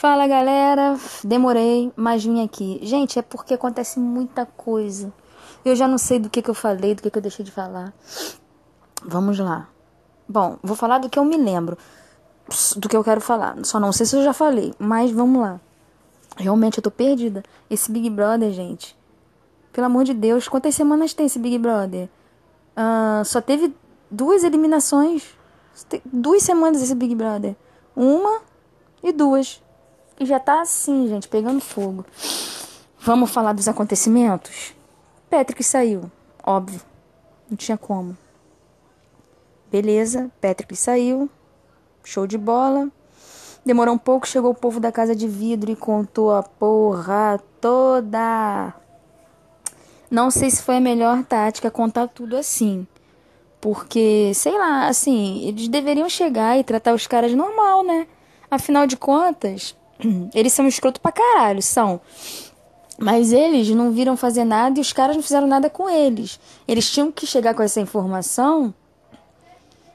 Fala galera, demorei, mas vim aqui. Gente, é porque acontece muita coisa. Eu já não sei do que, que eu falei, do que, que eu deixei de falar. Vamos lá. Bom, vou falar do que eu me lembro, do que eu quero falar. Só não sei se eu já falei, mas vamos lá. Realmente eu tô perdida. Esse Big Brother, gente. Pelo amor de Deus, quantas semanas tem esse Big Brother? Uh, só teve duas eliminações. Duas semanas esse Big Brother. Uma e duas e já tá assim, gente, pegando fogo. Vamos falar dos acontecimentos? Patrick saiu, óbvio. Não tinha como. Beleza, Patrick saiu. Show de bola. Demorou um pouco, chegou o povo da casa de vidro e contou a porra toda. Não sei se foi a melhor tática contar tudo assim. Porque, sei lá, assim, eles deveriam chegar e tratar os caras normal, né? Afinal de contas, Eles são escroto pra caralho, são. Mas eles não viram fazer nada e os caras não fizeram nada com eles. Eles tinham que chegar com essa informação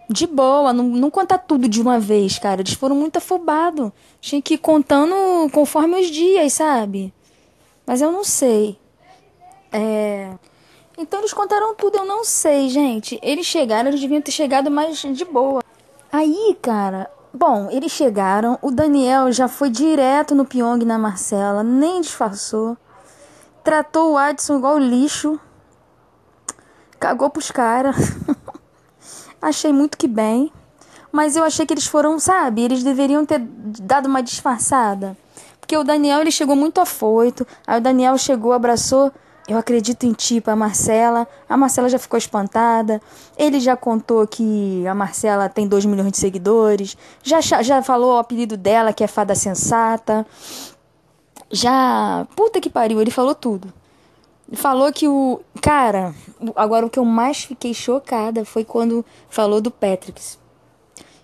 de boa, não, não contar tudo de uma vez, cara. Eles foram muito afobados. Tinha que ir contando conforme os dias, sabe? Mas eu não sei. É... Então eles contaram tudo, eu não sei, gente. Eles chegaram, eles deviam ter chegado mais de boa. Aí, cara, Bom, eles chegaram, o Daniel já foi direto no Pyong na Marcela, nem disfarçou. Tratou o Adson igual lixo. Cagou pros caras. achei muito que bem. Mas eu achei que eles foram, sabe? Eles deveriam ter dado uma disfarçada. Porque o Daniel ele chegou muito afoito. Aí o Daniel chegou, abraçou eu acredito em ti para Marcela. A Marcela já ficou espantada. Ele já contou que a Marcela tem 2 milhões de seguidores. Já, já falou o apelido dela, que é fada sensata. Já. Puta que pariu, ele falou tudo. Falou que o. Cara, agora o que eu mais fiquei chocada foi quando falou do Patrick.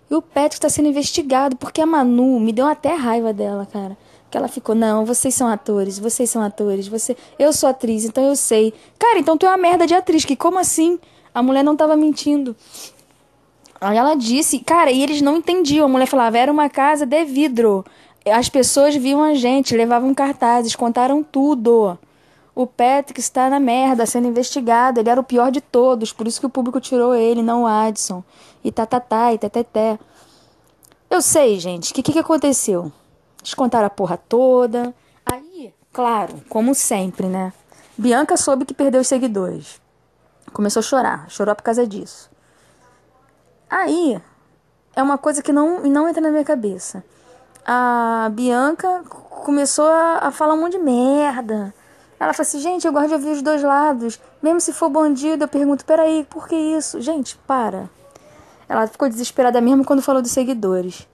E o Patrick tá sendo investigado porque a Manu me deu até raiva dela, cara. Que ela ficou, não, vocês são atores, vocês são atores, você. Eu sou atriz, então eu sei. Cara, então tu é uma merda de atriz, que como assim? A mulher não tava mentindo. Aí ela disse, cara, e eles não entendiam. A mulher falava, era uma casa de vidro. As pessoas viam a gente, levavam cartazes, contaram tudo. O Patrick está na merda, sendo investigado. Ele era o pior de todos, por isso que o público tirou ele, não o Addison. E tatatá, tá, tá, e tá. Eu sei, gente, o que, que, que aconteceu? Descontaram a porra toda. Aí, claro, como sempre, né? Bianca soube que perdeu os seguidores. Começou a chorar, chorou por causa disso. Aí, é uma coisa que não, não entra na minha cabeça. A Bianca começou a, a falar um monte de merda. Ela falou assim, gente, eu gosto de ouvir os dois lados. Mesmo se for bandido, eu pergunto, peraí, por que isso? Gente, para. Ela ficou desesperada mesmo quando falou dos seguidores.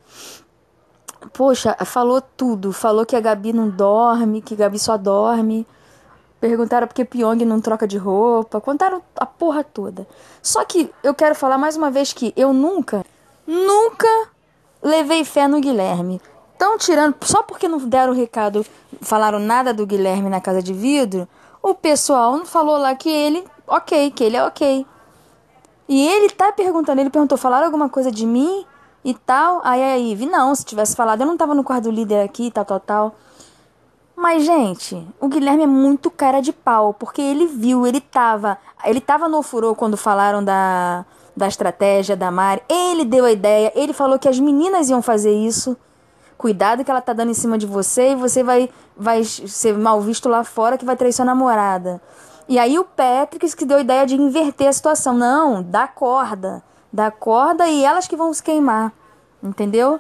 Poxa, falou tudo. Falou que a Gabi não dorme, que a Gabi só dorme. Perguntaram por que Pyong não troca de roupa. Contaram a porra toda. Só que eu quero falar mais uma vez que eu nunca, nunca levei fé no Guilherme. Estão tirando, só porque não deram o recado, falaram nada do Guilherme na casa de vidro, o pessoal falou lá que ele, ok, que ele é ok. E ele tá perguntando, ele perguntou, falaram alguma coisa de mim? e tal. Aí a Ive, não, se tivesse falado, eu não tava no quarto do líder aqui, tal, tal, tal. Mas, gente, o Guilherme é muito cara de pau, porque ele viu, ele tava. Ele tava no furor quando falaram da, da estratégia da Mari. Ele deu a ideia, ele falou que as meninas iam fazer isso. Cuidado que ela tá dando em cima de você e você vai, vai ser mal visto lá fora que vai trair sua namorada. E aí o Patrick que deu a ideia de inverter a situação. Não, dá corda da corda e elas que vão se queimar, entendeu?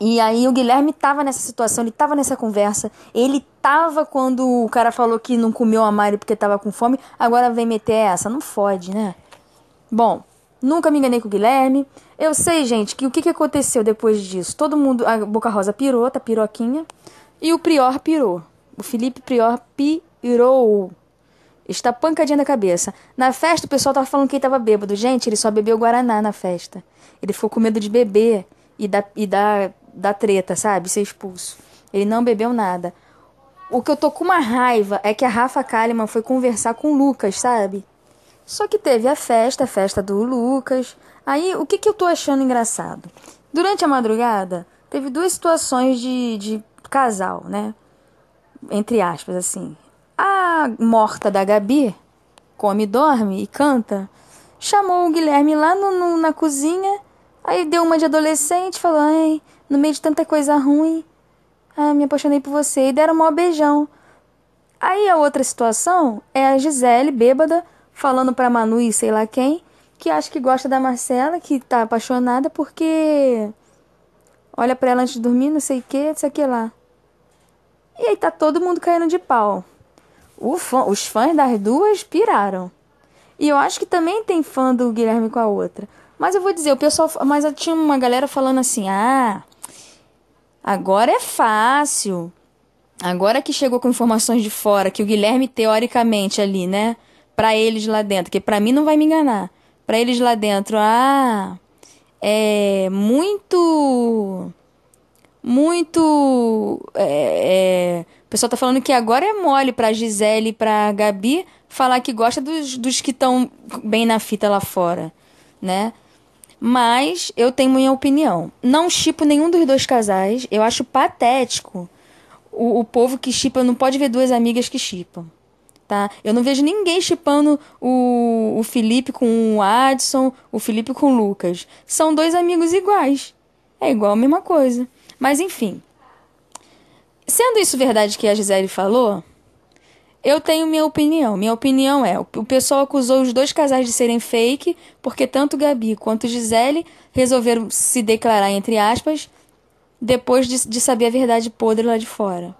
E aí o Guilherme tava nessa situação, ele tava nessa conversa, ele tava quando o cara falou que não comeu a Mari porque tava com fome, agora vem meter essa, não fode, né? Bom, nunca me enganei com o Guilherme. Eu sei, gente, que o que, que aconteceu depois disso? Todo mundo, a Boca Rosa pirou, tá piroquinha, e o Prior pirou. O Felipe Prior pirou. Está pancadinha na cabeça. Na festa o pessoal tava falando que ele tava bêbado. Gente, ele só bebeu Guaraná na festa. Ele ficou com medo de beber e da, e da, da treta, sabe? Ser expulso. Ele não bebeu nada. O que eu tô com uma raiva é que a Rafa Kalimann foi conversar com o Lucas, sabe? Só que teve a festa, a festa do Lucas. Aí, o que, que eu tô achando engraçado? Durante a madrugada, teve duas situações de, de casal, né? Entre aspas, assim morta da Gabi, come, dorme e canta, chamou o Guilherme lá no, no, na cozinha, aí deu uma de adolescente, falou: Ai, no meio de tanta coisa ruim, me apaixonei por você, e deram um maior beijão. Aí a outra situação é a Gisele, bêbada, falando pra Manu e sei lá quem, que acha que gosta da Marcela, que tá apaixonada porque olha pra ela antes de dormir, não sei o que, não sei o que lá. E aí tá todo mundo caindo de pau. Fã, os fãs das duas piraram. E eu acho que também tem fã do Guilherme com a outra. Mas eu vou dizer, o pessoal. Mas tinha uma galera falando assim: ah, agora é fácil. Agora que chegou com informações de fora, que o Guilherme, teoricamente, ali, né? Pra eles lá dentro, que pra mim não vai me enganar. Pra eles lá dentro, ah, é muito. Muito. é, é o pessoal tá falando que agora é mole pra Gisele e pra Gabi falar que gosta dos, dos que estão bem na fita lá fora, né? Mas eu tenho minha opinião. Não chipo nenhum dos dois casais. Eu acho patético o, o povo que chipa. Não pode ver duas amigas que chipam. Tá? Eu não vejo ninguém chipando o, o Felipe com o Adson, o Felipe com o Lucas. São dois amigos iguais. É igual a mesma coisa. Mas enfim, Sendo isso verdade que a Gisele falou, eu tenho minha opinião. Minha opinião é: o pessoal acusou os dois casais de serem fake, porque tanto Gabi quanto Gisele resolveram se declarar, entre aspas, depois de, de saber a verdade podre lá de fora.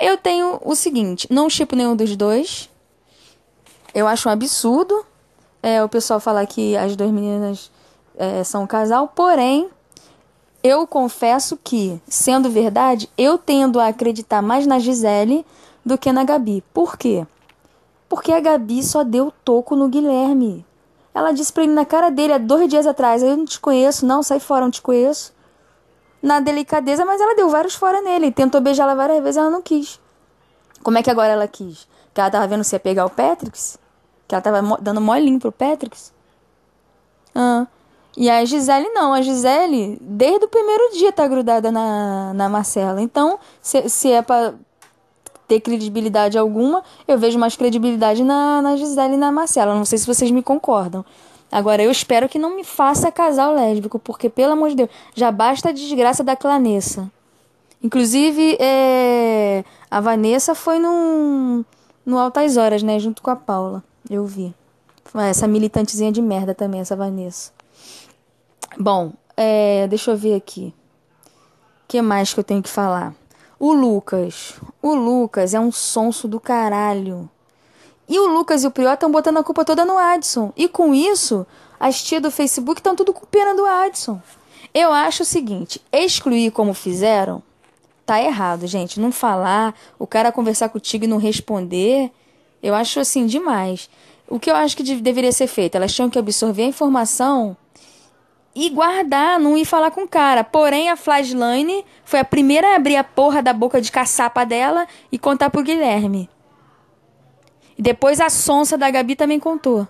Eu tenho o seguinte: não chipo nenhum dos dois. Eu acho um absurdo é, o pessoal falar que as duas meninas é, são um casal, porém, eu confesso que, sendo verdade, eu tendo a acreditar mais na Gisele do que na Gabi. Por quê? Porque a Gabi só deu toco no Guilherme. Ela disse pra ele na cara dele há dois dias atrás: Eu não te conheço, não, sai fora, não te conheço. Na delicadeza, mas ela deu vários fora nele. Tentou beijar ela várias vezes, ela não quis. Como é que agora ela quis? Que ela tava vendo se ia pegar o Patrick? Que ela tava dando molinho pro Patrick? Ahn. E a Gisele não, a Gisele desde o primeiro dia tá grudada na, na Marcela. Então, se, se é pra ter credibilidade alguma, eu vejo mais credibilidade na, na Gisele e na Marcela. Não sei se vocês me concordam. Agora, eu espero que não me faça casal lésbico, porque, pelo amor de Deus, já basta a desgraça da Clanessa. Inclusive, é, a Vanessa foi num, no Altas Horas, né? Junto com a Paula. Eu vi. Essa militantezinha de merda também, essa Vanessa. Bom, é, deixa eu ver aqui. O que mais que eu tenho que falar? O Lucas. O Lucas é um sonso do caralho. E o Lucas e o Prior estão botando a culpa toda no Adson. E com isso, as tias do Facebook estão tudo pena o Adson. Eu acho o seguinte: excluir como fizeram tá errado, gente. Não falar, o cara conversar contigo e não responder, eu acho assim demais. O que eu acho que deveria ser feito? Elas tinham que absorver a informação e guardar, não ir falar com o cara. Porém, a Flashline foi a primeira a abrir a porra da boca de caçapa dela e contar pro Guilherme. E depois a sonsa da Gabi também contou.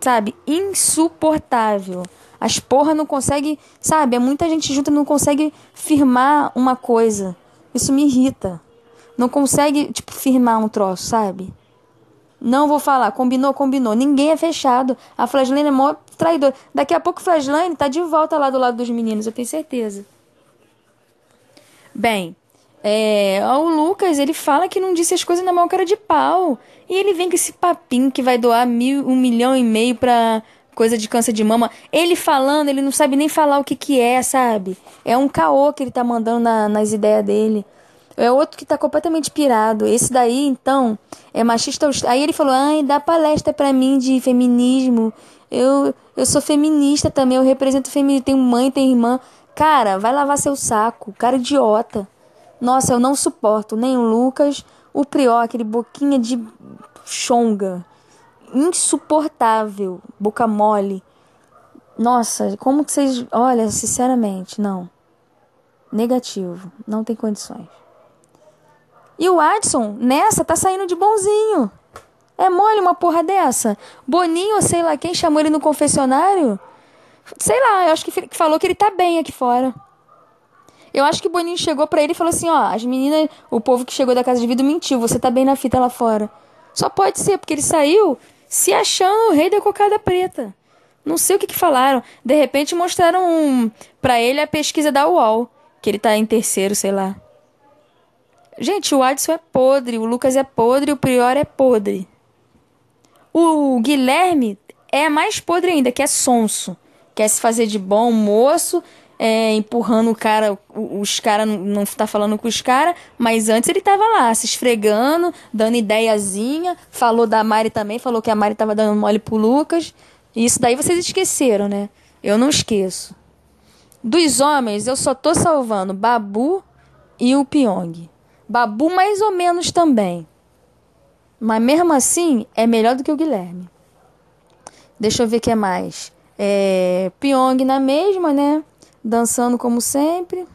Sabe? Insuportável. As porra não consegue, sabe? É muita gente junta não consegue firmar uma coisa. Isso me irrita. Não consegue, tipo, firmar um troço, sabe? Não vou falar. Combinou, combinou. Ninguém é fechado. A Flaslane é mó traidora. Daqui a pouco Flaslane tá de volta lá do lado dos meninos, eu tenho certeza. Bem, é, o Lucas, ele fala que não disse as coisas na mão cara de pau. E ele vem com esse papinho que vai doar mil, um milhão e meio pra coisa de câncer de mama. Ele falando, ele não sabe nem falar o que que é, sabe? É um caô que ele tá mandando na, nas ideias dele. É outro que tá completamente pirado. Esse daí, então, é machista. Aí ele falou: ai, dá palestra pra mim de feminismo. Eu, eu sou feminista também, eu represento feminismo. Tenho mãe, tenho irmã. Cara, vai lavar seu saco. Cara idiota. Nossa, eu não suporto nem o Lucas, o Prior, aquele boquinha de chonga. Insuportável. Boca mole. Nossa, como que vocês. Olha, sinceramente, não. Negativo. Não tem condições. E o Adson, nessa, tá saindo de bonzinho. É mole uma porra dessa? Boninho, sei lá quem, chamou ele no confessionário? Sei lá, eu acho que falou que ele tá bem aqui fora. Eu acho que Boninho chegou para ele e falou assim: ó, as meninas, o povo que chegou da casa de vidro mentiu, você tá bem na fita lá fora. Só pode ser, porque ele saiu se achando o rei da cocada preta. Não sei o que, que falaram. De repente mostraram um, para ele a pesquisa da UOL, que ele tá em terceiro, sei lá. Gente, o Adson é podre, o Lucas é podre, o Prior é podre. O Guilherme é mais podre ainda, que é sonso. Quer se fazer de bom moço, é, empurrando o cara, os caras não tá falando com os caras, mas antes ele tava lá, se esfregando, dando ideiazinha, falou da Mari também, falou que a Mari tava dando mole pro Lucas. Isso daí vocês esqueceram, né? Eu não esqueço. Dos homens, eu só tô salvando Babu e o Pyong. Babu mais ou menos também. Mas mesmo assim, é melhor do que o Guilherme. Deixa eu ver o que é mais. É, Pyong na mesma, né? Dançando como sempre.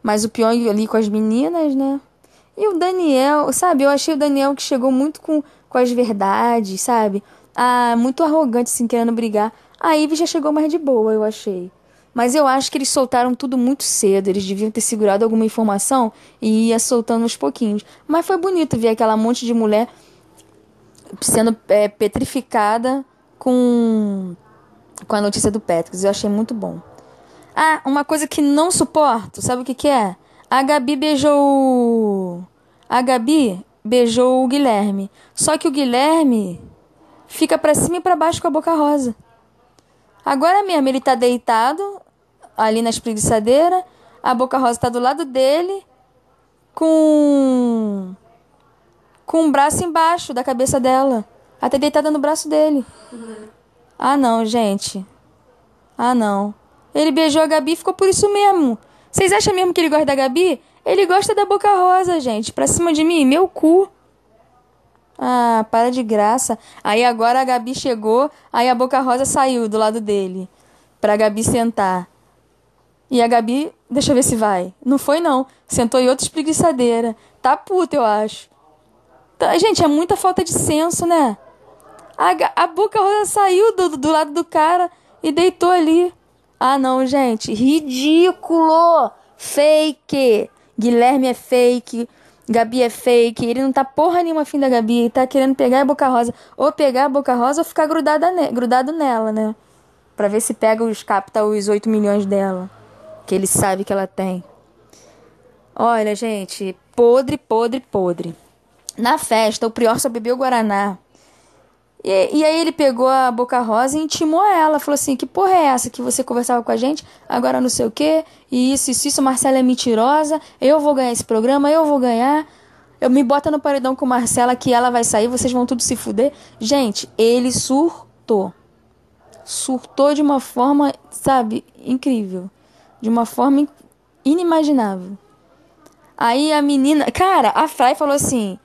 Mas o Pyong ali com as meninas, né? E o Daniel, sabe? Eu achei o Daniel que chegou muito com, com as verdades, sabe? Ah, muito arrogante, assim, querendo brigar. A Ivy já chegou mais de boa, eu achei. Mas eu acho que eles soltaram tudo muito cedo. Eles deviam ter segurado alguma informação e ia soltando aos pouquinhos. Mas foi bonito ver aquela monte de mulher sendo é, petrificada com, com a notícia do Patrick. Eu achei muito bom. Ah, uma coisa que não suporto, sabe o que, que é? A Gabi beijou. A Gabi beijou o Guilherme. Só que o Guilherme fica para cima e para baixo com a boca rosa. Agora mesmo ele tá deitado, ali na espreguiçadeira. A Boca Rosa está do lado dele, com com o um braço embaixo da cabeça dela, até deitada tá no braço dele. Ah, não, gente. Ah, não. Ele beijou a Gabi e ficou por isso mesmo. Vocês acham mesmo que ele gosta da Gabi? Ele gosta da Boca Rosa, gente. Pra cima de mim, meu cu. Ah, para de graça. Aí agora a Gabi chegou, aí a Boca Rosa saiu do lado dele. Pra Gabi sentar. E a Gabi, deixa eu ver se vai. Não foi, não. Sentou em outra espreguiçadeira. Tá puta, eu acho. Tá, gente, é muita falta de senso, né? A, a Boca Rosa saiu do, do lado do cara e deitou ali. Ah, não, gente. Ridículo! Fake! Guilherme é fake. Gabi é fake. Ele não tá porra nenhuma afim da Gabi. Ele tá querendo pegar a Boca Rosa. Ou pegar a Boca Rosa ou ficar grudada ne grudado nela, né? Pra ver se pega os capta os 8 milhões dela que ele sabe que ela tem. Olha, gente, podre, podre, podre. Na festa, o prior só bebeu Guaraná. E, e, aí ele pegou a Boca Rosa e intimou ela. Falou assim, que porra é essa que você conversava com a gente? Agora não sei o quê. E isso, isso, isso. Marcela é mentirosa. Eu vou ganhar esse programa, eu vou ganhar. Eu me bota no paredão com Marcela que ela vai sair, vocês vão tudo se fuder. Gente, ele surtou. Surtou de uma forma, sabe, incrível de uma forma inimaginável. Aí a menina. Cara, a Fry falou assim: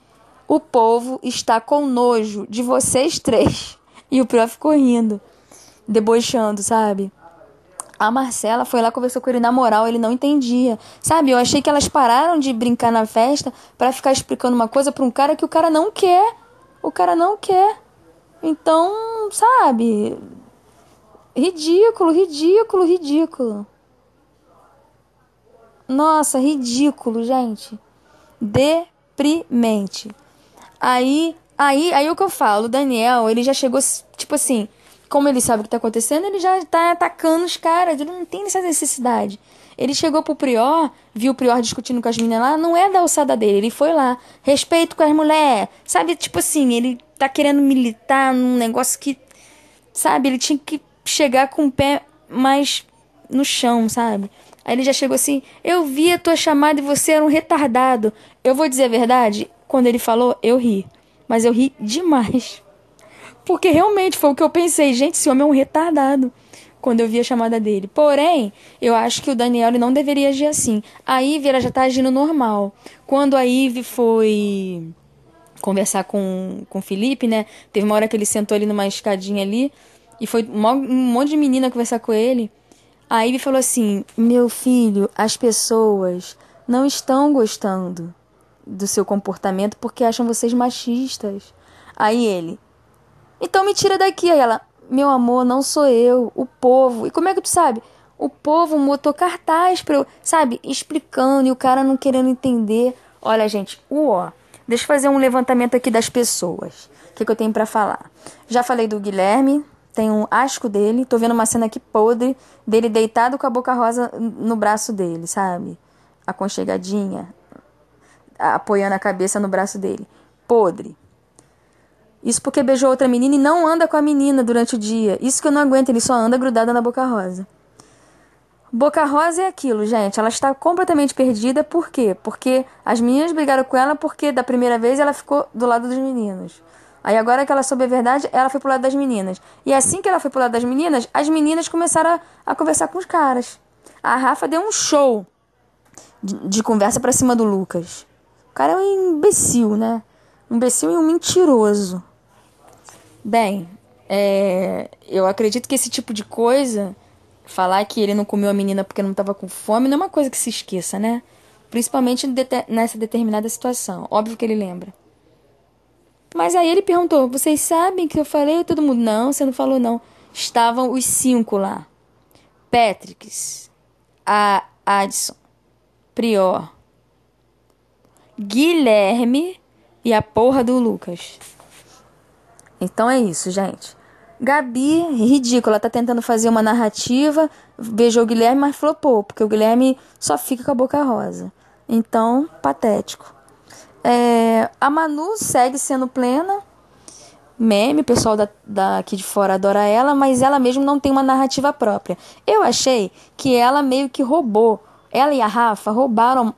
o povo está com nojo de vocês três. E o prof ficou rindo, debochando, sabe? A Marcela foi lá, conversou com ele na moral, ele não entendia. Sabe, eu achei que elas pararam de brincar na festa para ficar explicando uma coisa pra um cara que o cara não quer. O cara não quer. Então, sabe? Ridículo, ridículo, ridículo. Nossa, ridículo, gente. Deprimente. Aí, aí, aí o que eu falo, o Daniel, ele já chegou, tipo assim, como ele sabe o que tá acontecendo, ele já tá atacando os caras, ele não tem essa necessidade. Ele chegou pro Prior, viu o Prior discutindo com as meninas lá, não é da alçada dele, ele foi lá. Respeito com as mulheres, sabe? Tipo assim, ele tá querendo militar num negócio que, sabe? Ele tinha que chegar com o pé mais no chão, sabe? Aí ele já chegou assim: Eu vi a tua chamada e você era um retardado. Eu vou dizer a verdade? Quando ele falou, eu ri. Mas eu ri demais. Porque realmente foi o que eu pensei: gente, esse homem é um retardado. Quando eu vi a chamada dele. Porém, eu acho que o Daniel não deveria agir assim. A Ivy ela já tá agindo normal. Quando a Ivy foi conversar com, com o Felipe, né? Teve uma hora que ele sentou ali numa escadinha ali. E foi um monte de menina conversar com ele. A Ivy falou assim: Meu filho, as pessoas não estão gostando do seu comportamento porque acham vocês machistas. Aí ele: Então me tira daqui. Aí ela: Meu amor, não sou eu, o povo. E como é que tu sabe? O povo botou cartaz pra eu, sabe, explicando e o cara não querendo entender. Olha, gente, uó. Deixa eu fazer um levantamento aqui das pessoas. O que, que eu tenho para falar? Já falei do Guilherme, tem um asco dele. Tô vendo uma cena aqui podre dele deitado com a boca rosa no braço dele, sabe? Aconchegadinha, apoiando a cabeça no braço dele. Podre. Isso porque beijou outra menina e não anda com a menina durante o dia. Isso que eu não aguento, ele só anda grudado na boca rosa. Boca Rosa é aquilo, gente. Ela está completamente perdida. Por quê? Porque as meninas brigaram com ela porque da primeira vez ela ficou do lado dos meninos. Aí agora que ela soube a verdade, ela foi pro lado das meninas. E assim que ela foi pro lado das meninas, as meninas começaram a, a conversar com os caras. A Rafa deu um show de, de conversa pra cima do Lucas. O cara é um imbecil, né? Um imbecil e um mentiroso. Bem, é, eu acredito que esse tipo de coisa, falar que ele não comeu a menina porque não estava com fome, não é uma coisa que se esqueça, né? Principalmente nessa determinada situação. Óbvio que ele lembra. Mas aí ele perguntou: Vocês sabem que eu falei? Todo mundo: Não, você não falou, não. Estavam os cinco lá: Patricks, a Adson, Prior, Guilherme e a porra do Lucas. Então é isso, gente. Gabi, ridícula, tá tentando fazer uma narrativa, beijou o Guilherme, mas flopou, porque o Guilherme só fica com a boca rosa. Então, patético. É, a Manu segue sendo plena. Meme, o pessoal da, daqui de fora adora ela, mas ela mesmo não tem uma narrativa própria. Eu achei que ela meio que roubou. Ela e a Rafa roubaram,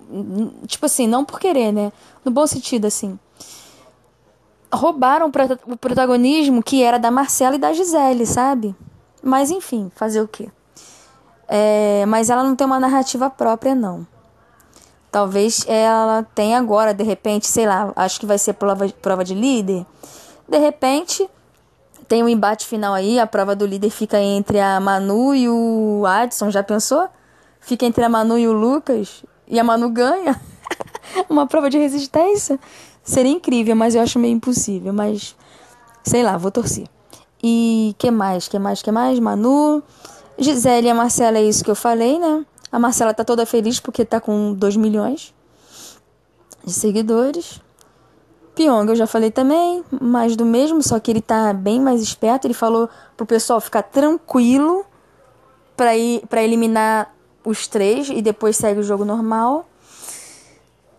tipo assim, não por querer, né? No bom sentido, assim. Roubaram o protagonismo que era da Marcela e da Gisele, sabe? Mas enfim, fazer o quê? É, mas ela não tem uma narrativa própria, não. Talvez ela tenha agora, de repente, sei lá, acho que vai ser prova, prova de líder. De repente, tem um embate final aí, a prova do líder fica entre a Manu e o Adson, já pensou? Fica entre a Manu e o Lucas, e a Manu ganha. Uma prova de resistência. Seria incrível, mas eu acho meio impossível, mas sei lá, vou torcer. E que mais, que mais, que mais? Manu, Gisele e a Marcela, é isso que eu falei, né? A Marcela tá toda feliz porque tá com 2 milhões de seguidores. Pyong, eu já falei também, mais do mesmo, só que ele tá bem mais esperto. Ele falou pro pessoal ficar tranquilo para ir para eliminar os três e depois segue o jogo normal.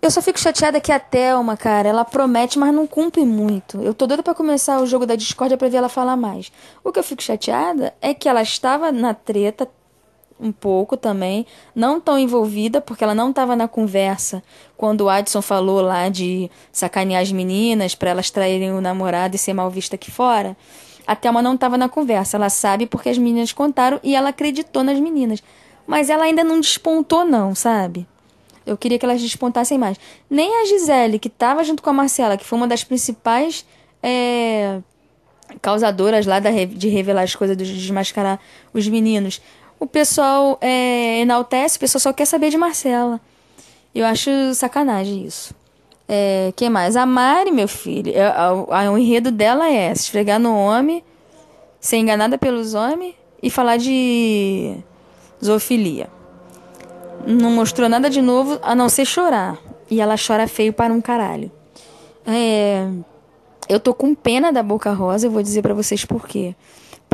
Eu só fico chateada que a Thelma, cara, ela promete, mas não cumpre muito. Eu tô doida pra começar o jogo da Discord pra ver ela falar mais. O que eu fico chateada é que ela estava na treta, um pouco também, não tão envolvida, porque ela não estava na conversa quando o Adson falou lá de sacanear as meninas para elas traírem o namorado e ser mal vista aqui fora. A Thelma não estava na conversa, ela sabe porque as meninas contaram e ela acreditou nas meninas. Mas ela ainda não despontou, não, sabe? Eu queria que elas despontassem mais. Nem a Gisele, que estava junto com a Marcela, que foi uma das principais é, causadoras lá da, de revelar as coisas, de desmascarar os meninos o pessoal é, enaltece, o pessoal só quer saber de Marcela. Eu acho sacanagem isso. É, que mais? A Mari, meu filho, é, é, o enredo dela é se esfregar no homem, ser enganada pelos homens e falar de zoofilia. Não mostrou nada de novo a não ser chorar. E ela chora feio para um caralho. É, eu tô com pena da Boca Rosa, eu vou dizer para vocês por quê.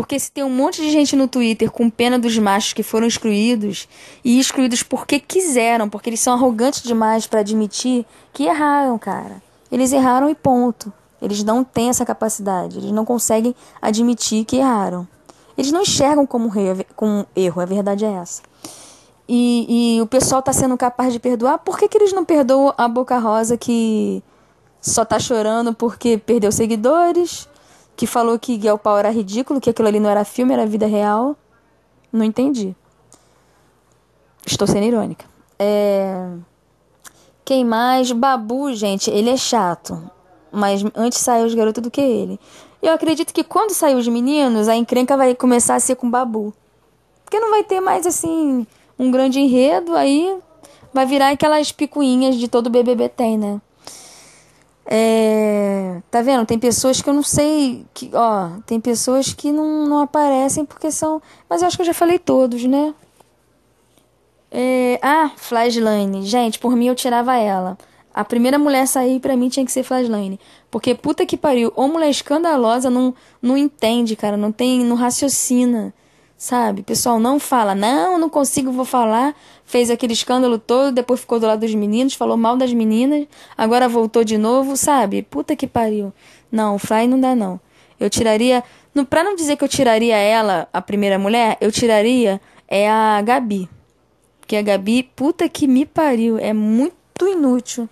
Porque se tem um monte de gente no Twitter com pena dos machos que foram excluídos, e excluídos porque quiseram, porque eles são arrogantes demais para admitir que erraram, cara. Eles erraram e ponto. Eles não têm essa capacidade, eles não conseguem admitir que erraram. Eles não enxergam como, re, como erro, a verdade é essa. E, e o pessoal está sendo capaz de perdoar, por que, que eles não perdoam a Boca Rosa que só está chorando porque perdeu seguidores? que falou que Guel Power era ridículo, que aquilo ali não era filme, era vida real. Não entendi. Estou sendo irônica. É... Quem mais? Babu, gente, ele é chato. Mas antes saiu os garotos do que ele. Eu acredito que quando sair os meninos, a encrenca vai começar a ser com Babu. Porque não vai ter mais, assim, um grande enredo, aí vai virar aquelas picuinhas de todo BBB tem, né? É, tá vendo? Tem pessoas que eu não sei. Que, ó, tem pessoas que não, não aparecem porque são. Mas eu acho que eu já falei todos, né? É, ah, Flashlane. Gente, por mim eu tirava ela. A primeira mulher sair pra mim tinha que ser Flashlane. Porque puta que pariu. Ou mulher escandalosa não, não entende, cara. Não tem. Não raciocina. Sabe? O pessoal não fala, não, não consigo, vou falar. Fez aquele escândalo todo, depois ficou do lado dos meninos, falou mal das meninas, agora voltou de novo, sabe? Puta que pariu. Não, o Fly não dá, não. Eu tiraria. No, pra não dizer que eu tiraria ela, a primeira mulher, eu tiraria é a Gabi. Porque a Gabi, puta que me pariu, é muito inútil.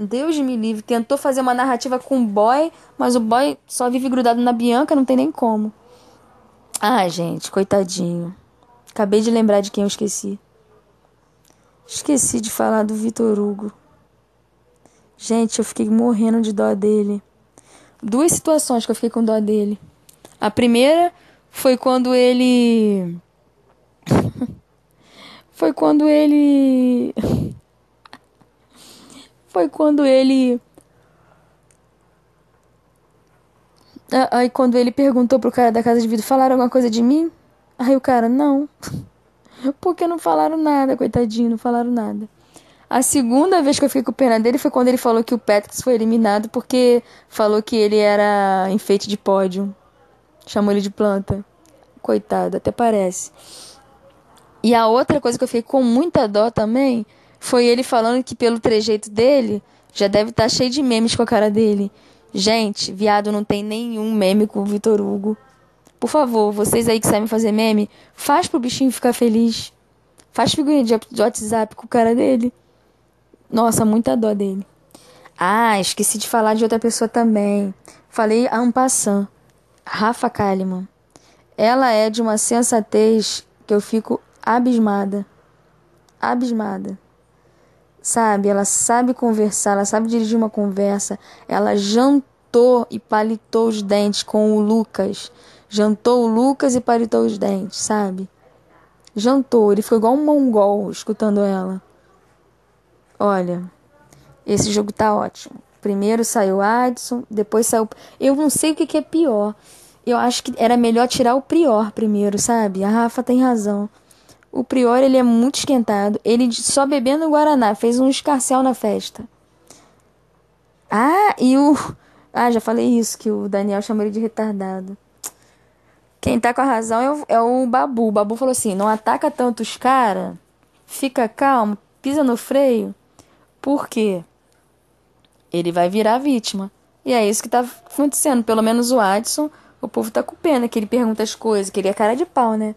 Deus me livre. Tentou fazer uma narrativa com o boy, mas o boy só vive grudado na Bianca, não tem nem como. Ah, gente, coitadinho. Acabei de lembrar de quem eu esqueci. Esqueci de falar do Vitor Hugo. Gente, eu fiquei morrendo de dó dele. Duas situações que eu fiquei com dó dele. A primeira foi quando ele. foi quando ele. foi quando ele Ah, aí quando ele perguntou pro cara da casa de vidro, falaram alguma coisa de mim? Aí o cara, não. Porque não falaram nada, coitadinho, não falaram nada. A segunda vez que eu fiquei com pena dele foi quando ele falou que o Patrick foi eliminado porque falou que ele era enfeite de pódio. Chamou ele de planta. Coitado, até parece. E a outra coisa que eu fiquei com muita dó também foi ele falando que pelo trejeito dele já deve estar tá cheio de memes com a cara dele. Gente, viado não tem nenhum meme com o Vitor Hugo. Por favor, vocês aí que sabem fazer meme, faz pro bichinho ficar feliz. Faz figurinha de WhatsApp com o cara dele. Nossa, muita dó dele. Ah, esqueci de falar de outra pessoa também. Falei a Ampassan, Rafa Kalimann. Ela é de uma sensatez que eu fico abismada. Abismada sabe? Ela sabe conversar, ela sabe dirigir uma conversa. Ela jantou e palitou os dentes com o Lucas. Jantou o Lucas e palitou os dentes, sabe? Jantou, ele ficou igual um mongol escutando ela. Olha, esse jogo tá ótimo. Primeiro saiu o Adson, depois saiu. Eu não sei o que, que é pior. Eu acho que era melhor tirar o Prior primeiro, sabe? A Rafa tem razão. O prior, ele é muito esquentado. Ele só bebendo guaraná fez um escarcel na festa. Ah, e o Ah, já falei isso que o Daniel chamou ele de retardado. Quem tá com a razão é o, é o Babu. O Babu falou assim: "Não ataca tanto os caras. Fica calmo, pisa no freio, Por quê? ele vai virar vítima". E é isso que tá acontecendo. Pelo menos o Adson, o povo tá com pena que ele pergunta as coisas, que ele é cara de pau, né?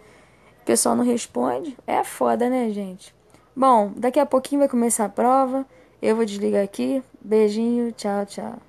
O pessoal não responde. É foda, né, gente? Bom, daqui a pouquinho vai começar a prova. Eu vou desligar aqui. Beijinho, tchau, tchau.